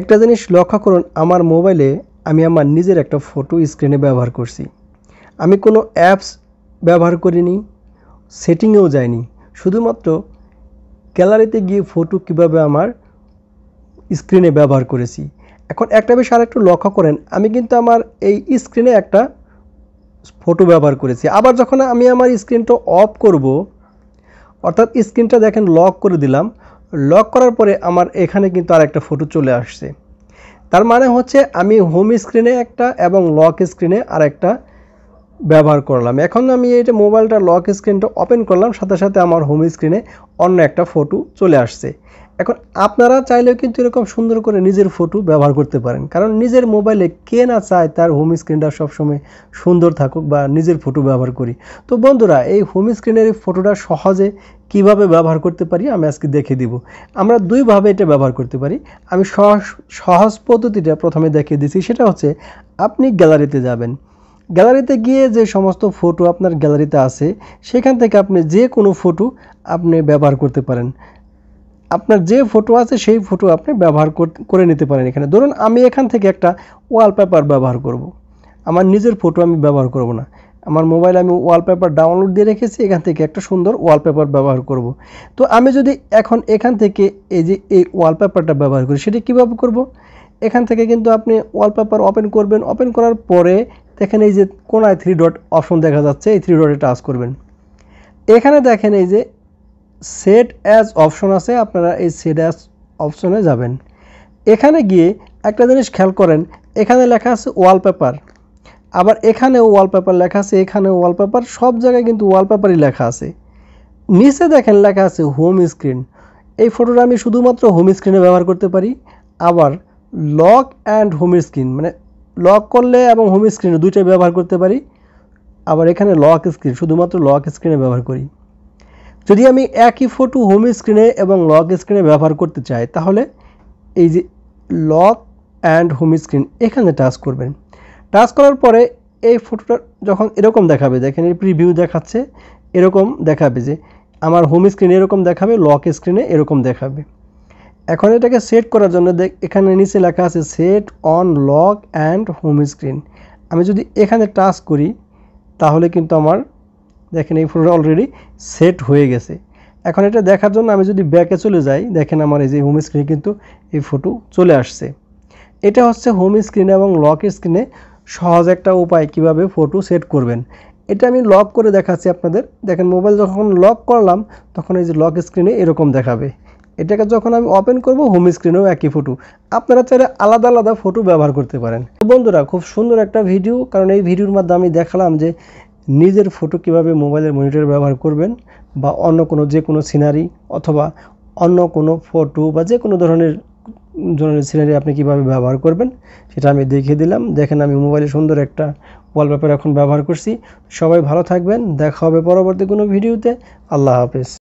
একটা জিনিস লক্ষ্য করুন আমার মোবাইলে আমি আমার নিজের একটা ফটো স্ক্রিনে ব্যবহার করছি আমি কোনো অ্যাপস ব্যবহার করিনি সেটিংয়েও যাইনি শুধুমাত্র গ্যালারিতে গিয়ে ফটো কিভাবে আমার স্ক্রিনে ব্যবহার করেছি এখন একটা বিষয় আরেকটু লক্ষ্য করেন আমি কিন্তু আমার এই স্ক্রিনে একটা ফটো ব্যবহার করেছি আবার যখন আমি আমার স্ক্রিনটা অফ করব অর্থাৎ স্ক্রিনটা দেখেন লক করে দিলাম লক করার পরে আমার এখানে কিন্তু আর একটা ফটো চলে আসছে তার মানে হচ্ছে আমি হোম স্ক্রিনে একটা এবং লক স্ক্রিনে আর একটা ব্যবহার করলাম এখন আমি এইটা মোবাইলটা লক স্ক্রিনটা ওপেন করলাম সাথে সাথে আমার হোম স্ক্রিনে অন্য একটা ফটো চলে আসছে এখন আপনারা চাইলেও কিন্তু এরকম সুন্দর করে নিজের ফটো ব্যবহার করতে পারেন কারণ নিজের মোবাইলে কে না চায় তার হোম স্ক্রিনটা সবসময় সুন্দর থাকুক বা নিজের ফটো ব্যবহার করি তো বন্ধুরা এই হোম স্ক্রিনের এই ফটোটা সহজে কিভাবে ব্যবহার করতে পারি আমি আজকে দেখিয়ে দিব আমরা দুইভাবে এটা ব্যবহার করতে পারি আমি সহজ সহজ পদ্ধতিটা প্রথমে দেখিয়ে দিছি সেটা হচ্ছে আপনি গ্যালারিতে যাবেন গ্যালারিতে গিয়ে যে সমস্ত ফটো আপনার গ্যালারিতে আছে সেখান থেকে আপনি যে কোনো ফটো আপনি ব্যবহার করতে পারেন আপনার যে ফটো আছে সেই ফটো আপনি ব্যবহার করে নিতে পারেন এখানে ধরুন আমি এখান থেকে একটা ওয়ালপেপার ব্যবহার করব। আমার নিজের ফটো আমি ব্যবহার করব না আমার মোবাইলে আমি ওয়ালপেপার ডাউনলোড দিয়ে রেখেছি এখান থেকে একটা সুন্দর ওয়ালপেপার ব্যবহার করব। তো আমি যদি এখন এখান থেকে এই যে এই ওয়ালপেপারটা ব্যবহার করি সেটা কীভাবে করব। এখান থেকে কিন্তু আপনি ওয়ালপেপার ওপেন করবেন ওপেন করার পরে দেখেন এই যে কোনায় থ্রি ডট অপশন দেখা যাচ্ছে এই থ্রি ডটে টাচ করবেন এখানে দেখেন এই যে সেট অ্যাজ অপশন আছে আপনারা এই সেট অ্যাজ অপশনে যাবেন এখানে গিয়ে একটা জিনিস খেয়াল করেন এখানে লেখা আছে ওয়ালপেপার আবার এখানেও ওয়ালপেপার লেখা আছে এখানেও ওয়ালপেপার সব জায়গায় কিন্তু ওয়ালপেপারই লেখা আছে নিচে দেখেন লেখা আছে হোম স্ক্রিন এই ফটোটা আমি শুধুমাত্র হোম স্ক্রিনে ব্যবহার করতে পারি আবার লক অ্যান্ড হোম স্ক্রিন মানে লক করলে এবং হোম স্ক্রিনে দুইটাই ব্যবহার করতে পারি আবার এখানে লক স্ক্রিন শুধুমাত্র লক স্ক্রিনে ব্যবহার করি যদি আমি একই ফটো হোম স্ক্রিনে এবং লক স্ক্রিনে ব্যবহার করতে চাই তাহলে এই যে লক অ্যান্ড হোম স্ক্রিন এখানে টাচ করবেন টাচ করার পরে এই ফটোটা যখন এরকম দেখাবে দেখেন এর প্রিভিউ দেখাচ্ছে এরকম দেখাবে যে আমার হোম স্ক্রিনে এরকম দেখাবে লক স্ক্রিনে এরকম দেখাবে এখন এটাকে সেট করার জন্য দেখ এখানে নিচে লেখা আছে set on lock and home screen আমি যদি এখানে টাচ করি তাহলে কিন্তু আমার দেখেন এই ফটোটা অলরেডি সেট হয়ে গেছে এখন এটা দেখার জন্য আমি যদি ব্যাকে চলে যাই দেখেন আমার এই যে হোম স্ক্রিনে কিন্তু এই ফটো চলে আসছে এটা হচ্ছে হোম স্ক্রিনে এবং লক স্ক্রিনে সহজ একটা উপায় কিভাবে ফটো সেট করবেন এটা আমি লক করে দেখাচ্ছি আপনাদের দেখেন মোবাইল যখন লক করলাম তখন এই যে লক স্ক্রিনে এরকম দেখাবে এটাকে যখন আমি ওপেন করব হোম স্ক্রিনেও একই ফটো আপনারা চাইলে আলাদা আলাদা ফটো ব্যবহার করতে পারেন বন্ধুরা খুব সুন্দর একটা ভিডিও কারণ এই ভিডিওর মাধ্যমে আমি দেখালাম যে নিজের ফটো কিভাবে মোবাইলের মনিটর ব্যবহার করবেন বা অন্য কোনো যে কোনো সিনারি অথবা অন্য কোনো ফটো বা যে কোনো ধরনের ধরনের সিনারি আপনি কিভাবে ব্যবহার করবেন সেটা আমি দেখিয়ে দিলাম দেখেন আমি মোবাইলে সুন্দর একটা ওয়ালপেপার এখন ব্যবহার করছি সবাই ভালো থাকবেন দেখা হবে পরবর্তী কোনো ভিডিওতে আল্লাহ হাফেজ